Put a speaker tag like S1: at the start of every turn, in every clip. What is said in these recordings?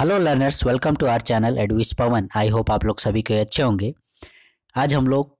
S1: Hello learners welcome to our channel advice Pawan I hope आप लोग सभी के अच्छे होंगे आज हम लोग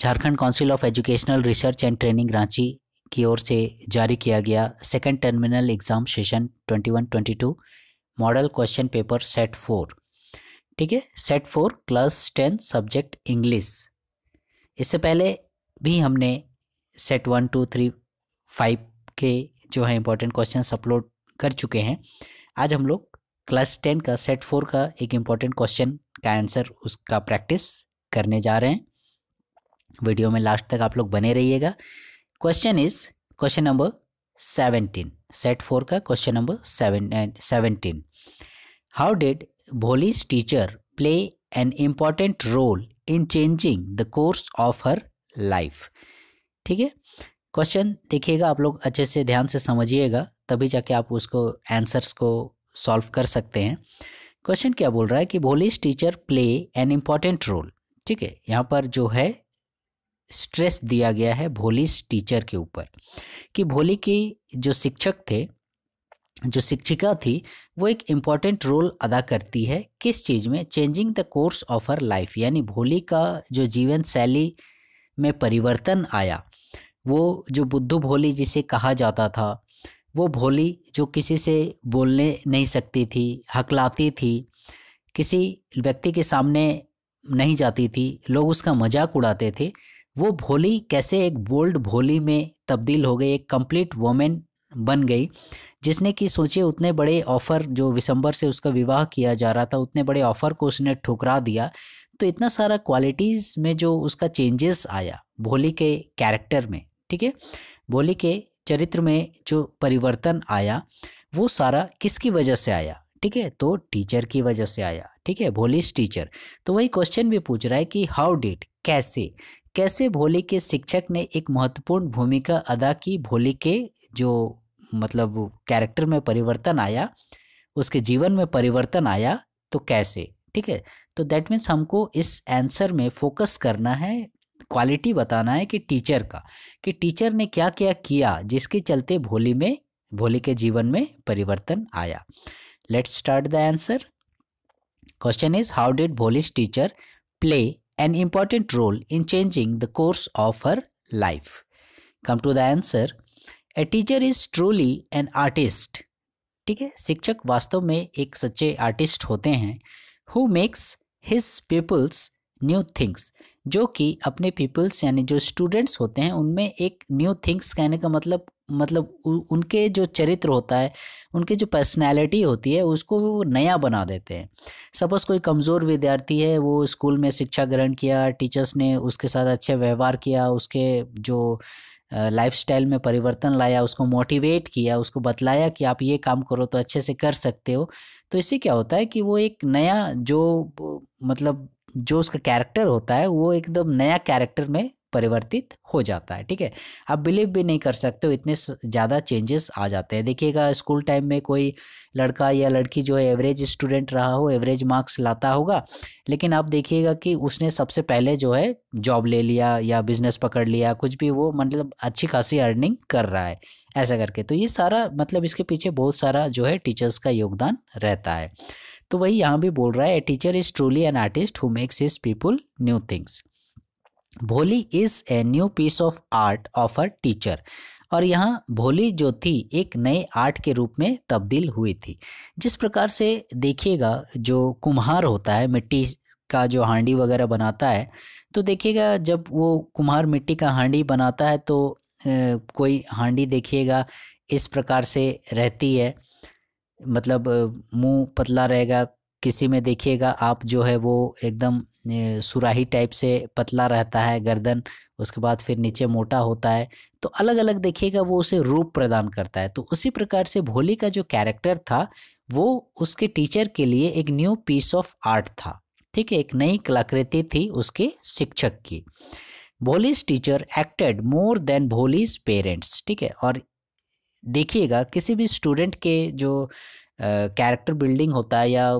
S1: Jharkhand Council of Educational Research and Training Ranchi की ओर से जारी किया गया second terminal exam session 21-22 model question paper set four ठीक है set four class ten subject English इससे पहले भी हमने set one two three five के जो है इंपॉर्टेंट क्वेश्चन अपलोड कर चुके हैं आज हम लोग क्लास टेन का सेट फोर का एक इम्पॉर्टेंट क्वेश्चन का आंसर उसका प्रैक्टिस करने जा रहे हैं वीडियो में लास्ट तक आप लोग बने रहिएगा question is question number seventeen set four का question number seventeen how did Bholi's teacher play an important role in changing the course of her life ठीक है क्वेश्चन देखिएगा आप लोग अच्छे से ध्यान से समझिएगा तभी जाके आप उसको आंसर्स को सॉल्व कर सकते हैं क्वेश्चन क्या बोल रहा है कि Bholi's teacher play an important role ठीक है यहाँ पर जो है स्ट्रेस दिया गया है भोलिस टीचर के ऊपर कि भोली की जो शिक्षक थे जो शिक्षिका थी वो एक इम्पॉर्टेंट रोल अदा करती है किस चीज़ में changing the course of her life यानी भोली का जो जीवन शैली में परिवर्तन आया वो जो बुद्धू भोली जिसे कहा जाता था वो भोली जो किसी से बोलने नहीं सकती थी हकलाती थी किसी व्यक्ति के सामने नहीं जाती थी लोग उसका मजाक उड़ाते थे वो भोली कैसे एक बोल्ड भोली में तब्दील हो गई एक कंप्लीट वोमेन बन गई जिसने कि सोचिए उतने बड़े ऑफ़र जो विसंबर से उसका विवाह किया जा रहा था उतने बड़े ऑफ़र को उसने ठुकरा दिया तो इतना सारा क्वालिटीज़ में जो उसका चेंजेस आया भोली के कैरेक्टर में ठीक है भोली के चरित्र में जो परिवर्तन आया वो सारा किसकी वजह से आया ठीक है तो टीचर की वजह से आया ठीक है भोलिस टीचर तो वही क्वेश्चन भी पूछ रहा है कि हाउ डिड कैसे कैसे भोली के शिक्षक ने एक महत्वपूर्ण भूमिका अदा की भोली के जो मतलब कैरेक्टर में परिवर्तन आया उसके जीवन में परिवर्तन आया तो कैसे ठीक है तो दैट मीन्स हमको इस आंसर में फोकस करना है क्वालिटी बताना है कि टीचर का कि टीचर ने क्या क्या किया जिसके चलते भोली में भोली के जीवन में परिवर्तन आया let's start the answer question is how did Bholi's teacher play an important role in changing the course of her life come to the answer a teacher is truly an artist ठीक है शिक्षक वास्तव में एक सच्चे आर्टिस्ट होते हैं who makes his peoples new things जो कि अपने पीपल्स यानी जो स्टूडेंट्स होते हैं उनमें एक न्यू थिंग्स कहने का मतलब मतलब उनके जो चरित्र होता है उनकी जो पर्सनैलिटी होती है उसको वो नया बना देते हैं सपोज़ कोई कमज़ोर विद्यार्थी है वो स्कूल में शिक्षा ग्रहण किया टीचर्स ने उसके साथ अच्छे व्यवहार किया उसके जो स्टाइल में परिवर्तन लाया उसको मोटिवेट किया उसको बतलाया कि आप ये काम करो तो अच्छे से कर सकते हो तो इससे क्या होता है कि वो एक नया जो मतलब जो उसका कैरेक्टर होता है वो एकदम नया कैरेक्टर में परिवर्तित हो जाता है ठीक है आप बिलीव भी नहीं कर सकते हो इतने ज़्यादा चेंजेस आ जाते हैं देखिएगा स्कूल टाइम में कोई लड़का या लड़की जो है एवरेज स्टूडेंट रहा हो एवरेज मार्क्स लाता होगा लेकिन आप देखिएगा कि उसने सबसे पहले जो है जॉब ले लिया या बिजनेस पकड़ लिया कुछ भी वो मतलब अच्छी खासी अर्निंग कर रहा है ऐसा करके तो ये सारा मतलब इसके पीछे बहुत सारा जो है टीचर्स का योगदान रहता है तो वही यहाँ भी बोल रहा है a teacher is truly an artist who makes his people new things Bholi is a new piece of art of a teacher और यहाँ भोली जो थी एक नए आर्ट के रूप में तब्दील हुई थी जिस प्रकार से देखिएगा जो कुम्हार होता है मिट्टी का जो हांडी वगैरह बनाता है तो देखिएगा जब वो कुम्हार मिट्टी का हांडी बनाता है तो कोई हांडी देखिएगा इस प्रकार से रहती है मतलब मुंह पतला रहेगा किसी में देखिएगा आप जो है वो एकदम सुराही टाइप से पतला रहता है गर्दन उसके बाद फिर नीचे मोटा होता है तो अलग अलग देखिएगा वो उसे रूप प्रदान करता है तो उसी प्रकार से भोली का जो कैरेक्टर था वो उसके टीचर के लिए एक न्यू पीस ऑफ आर्ट था ठीक है एक नई कलाकृति थी उसके शिक्षक की Bholi's teacher acted more than Bholi's parents ठीक है और देखिएगा किसी भी स्टूडेंट के जो कैरेक्टर बिल्डिंग होता है या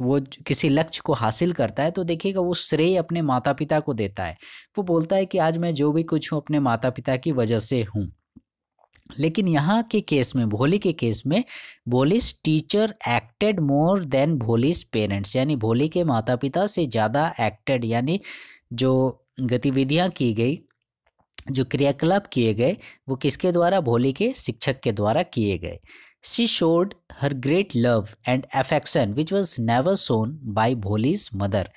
S1: वो किसी लक्ष्य को हासिल करता है तो देखिएगा वो श्रेय अपने माता पिता को देता है वो बोलता है कि आज मैं जो भी कुछ हूँ अपने माता पिता की वजह से हूँ लेकिन यहाँ के केस में भोली के केस में Bholi's teacher acted more than Bholi's parents यानी भोली के माता पिता से ज़्यादा एक्टेड यानी जो गतिविधियाँ की गई जो क्रियाकलाप किए गए वो किसके द्वारा भोले के शिक्षक के द्वारा किए गए she showed her great love and affection which was never shown by Bholi's mother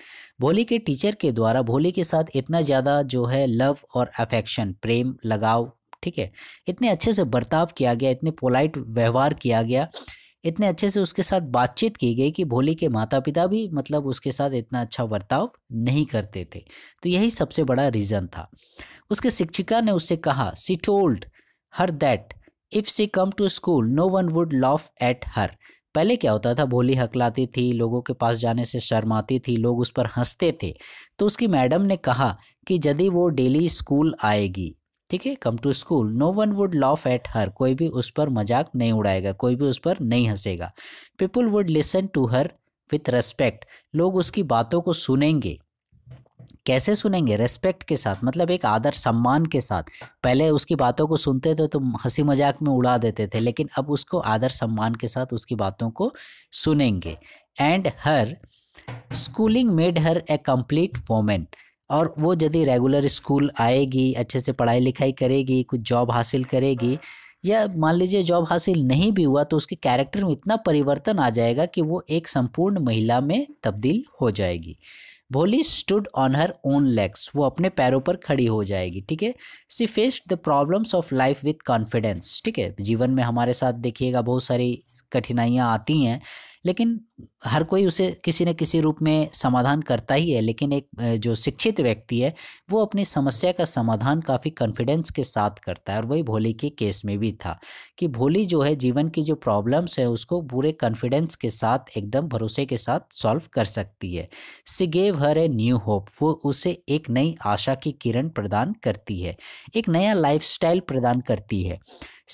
S1: Bholi के टीचर के द्वारा भोली के साथ इतना ज़्यादा जो है लव और अफेक्शन प्रेम लगाव ठीक है इतने अच्छे से बर्ताव किया गया इतने पोलाइट व्यवहार किया गया इतने अच्छे से उसके साथ बातचीत की गई कि भोली के माता पिता भी मतलब उसके साथ इतना अच्छा बर्ताव नहीं करते थे तो यही सबसे बड़ा रीज़न था उसके शिक्षिका ने उससे कहा she told her that if she come to school no one would laugh at her पहले क्या होता था भोली हकलाती थी लोगों के पास जाने से शर्माती थी लोग उस पर हंसते थे तो उसकी मैडम ने कहा कि यदि वो डेली स्कूल आएगी ठीक है come to school no one would laugh at her कोई भी उस पर मजाक नहीं उड़ाएगा कोई भी उस पर नहीं हंसेगा people would listen to her with respect लोग उसकी बातों को सुनेंगे कैसे सुनेंगे रेस्पेक्ट के साथ मतलब एक आदर सम्मान के साथ पहले उसकी बातों को सुनते थे तो हंसी मजाक में उड़ा देते थे लेकिन अब उसको आदर सम्मान के साथ उसकी बातों को सुनेंगे and her schooling made her a complete women और वो यदि रेगुलर स्कूल आएगी अच्छे से पढ़ाई लिखाई करेगी कुछ जॉब हासिल करेगी या मान लीजिए जॉब हासिल नहीं भी हुआ तो उसके कैरेक्टर में इतना परिवर्तन आ जाएगा कि वो एक संपूर्ण महिला में तब्दील हो जाएगी Bholi stood on her own legs वो अपने पैरों पर खड़ी हो जाएगी ठीक है she faced the problems of life with confidence ठीक है जीवन में हमारे साथ देखिएगा बहुत सारी कठिनाइयाँ आती हैं लेकिन हर कोई उसे किसी न किसी रूप में समाधान करता ही है लेकिन एक जो शिक्षित व्यक्ति है वो अपनी समस्या का समाधान काफ़ी कॉन्फिडेंस के साथ करता है और वही भोली के केस में भी था कि भोली जो है जीवन की जो प्रॉब्लम्स है उसको पूरे कॉन्फिडेंस के साथ एकदम भरोसे के साथ सॉल्व कर सकती है she gave her a new hope वो उसे एक नई आशा की किरण प्रदान करती है एक नया लाइफ प्रदान करती है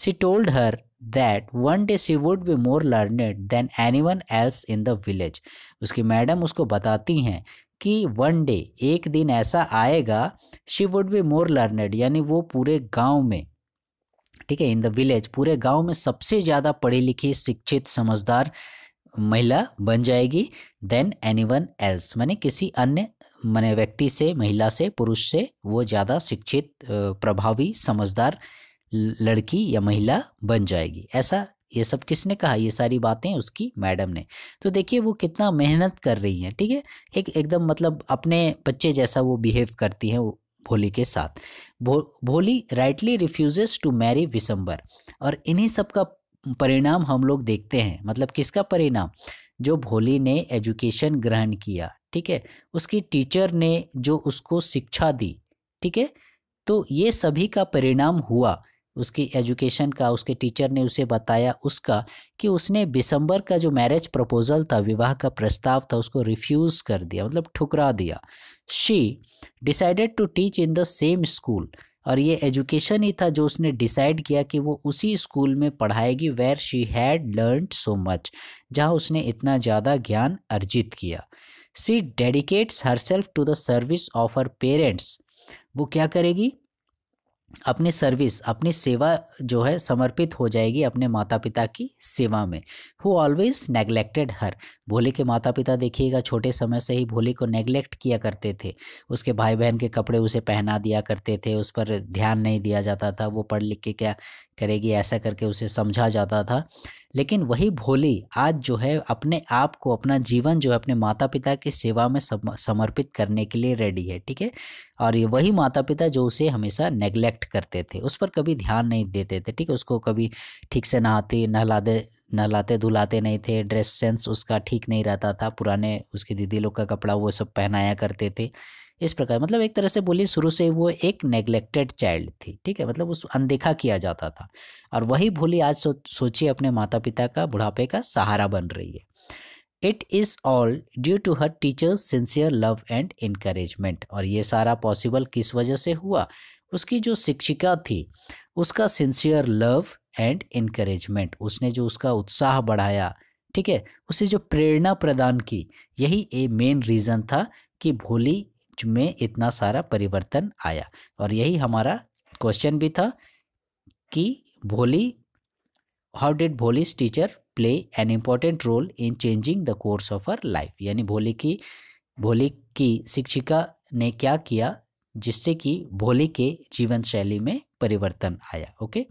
S1: she told her that one day she would be more learned learned anyone else in the village उसकी मैडम उसको बताती हैं कि वन डे एक दिन ऐसा आएगा she would be more learned यानी वो पूरे गांव में ठीक है इन द विलेज पूरे गांव में सबसे ज़्यादा पढ़ी लिखी शिक्षित समझदार महिला बन जाएगी देन एनी वन एल्स मैंने किसी अन्य मैंने व्यक्ति से महिला से पुरुष से वो ज़्यादा शिक्षित प्रभावी समझदार लड़की या महिला बन जाएगी ऐसा ये सब किसने कहा ये सारी बातें उसकी मैडम ने तो देखिए वो कितना मेहनत कर रही हैं ठीक है थीके? एक एकदम मतलब अपने बच्चे जैसा वो बिहेव करती हैं भोली के साथ भो Bholi rightly refuses to marry Bishamber और इन्हीं सब का परिणाम हम लोग देखते हैं मतलब किसका परिणाम जो भोली ने एजुकेशन ग्रहण किया ठीक है उसकी टीचर ने जो उसको शिक्षा दी ठीक है तो ये सभी का परिणाम हुआ उसकी एजुकेशन का उसके टीचर ने उसे बताया उसका कि उसने दिसंबर का जो मैरिज प्रपोजल था विवाह का प्रस्ताव था उसको रिफ्यूज़ कर दिया मतलब ठुकरा दिया she decided to teach in the same school और ये एजुकेशन ही था जो उसने डिसाइड किया कि वो उसी स्कूल में पढ़ाएगी where she had learn so much जहाँ उसने इतना ज़्यादा ज्ञान अर्जित किया she dedicates herself to the service of her parents वो क्या करेगी अपनी सर्विस अपनी सेवा जो है समर्पित हो जाएगी अपने माता पिता की सेवा में who always neglected her Bholi के माता पिता देखिएगा छोटे समय से ही भोले को नेग्लेक्ट किया करते थे उसके भाई बहन के कपड़े उसे पहना दिया करते थे उस पर ध्यान नहीं दिया जाता था वो पढ़ लिख के क्या करेगी ऐसा करके उसे समझा जाता था लेकिन वही भोली आज जो है अपने आप को अपना जीवन जो है अपने माता पिता की सेवा में समर्पित करने के लिए रेडी है ठीक है और ये वही माता पिता जो उसे हमेशा नेग्लेक्ट करते थे उस पर कभी ध्यान नहीं देते थे ठीक है उसको कभी ठीक से नहाते नहलाते नहलाते धुलाते नहीं थे ड्रेस सेंस उसका ठीक नहीं रहता था पुराने उसकी दीदी लोग का कपड़ा वो सब पहनाया करते थे इस प्रकार मतलब एक तरह से बोलिए शुरू से वो एक नेग्लेक्टेड चाइल्ड थी ठीक है मतलब उस अनदेखा किया जाता था और वही भोली आज सो, सोचिए अपने माता पिता का बुढ़ापे का सहारा बन रही है it is all due to her teacher's sincere love and encouragement और ये सारा पॉसिबल किस वजह से हुआ उसकी जो शिक्षिका थी उसका सिंसियर लव एंड इनक्रेजमेंट उसने जो उसका उत्साह बढ़ाया ठीक है उसे जो प्रेरणा प्रदान की यही ए मेन रीज़न था कि भोली में इतना सारा परिवर्तन आया और यही हमारा क्वेश्चन भी था कि Bholi how did Bholi's teacher play an important role in changing the course of her life यानी भोली की भोली की शिक्षिका ने क्या किया जिससे कि भोली के जीवन शैली में परिवर्तन आया okay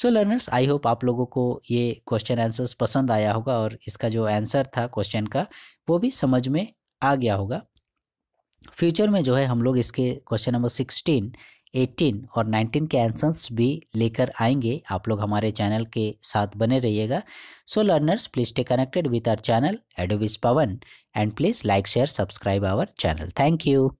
S1: so learners I hope आप लोगों को ये क्वेश्चन आंसर्स पसंद आया होगा और इसका जो आंसर था क्वेश्चन का वो भी समझ में आ गया होगा फ्यूचर में जो है हम लोग इसके क्वेश्चन नंबर सिक्सटीन एटीन और नाइनटीन के आंसर्स भी लेकर आएंगे आप लोग हमारे चैनल के साथ बने रहिएगा so learners please stay connected with our channel एडोविस Pawan and please like share subscribe our channel thank you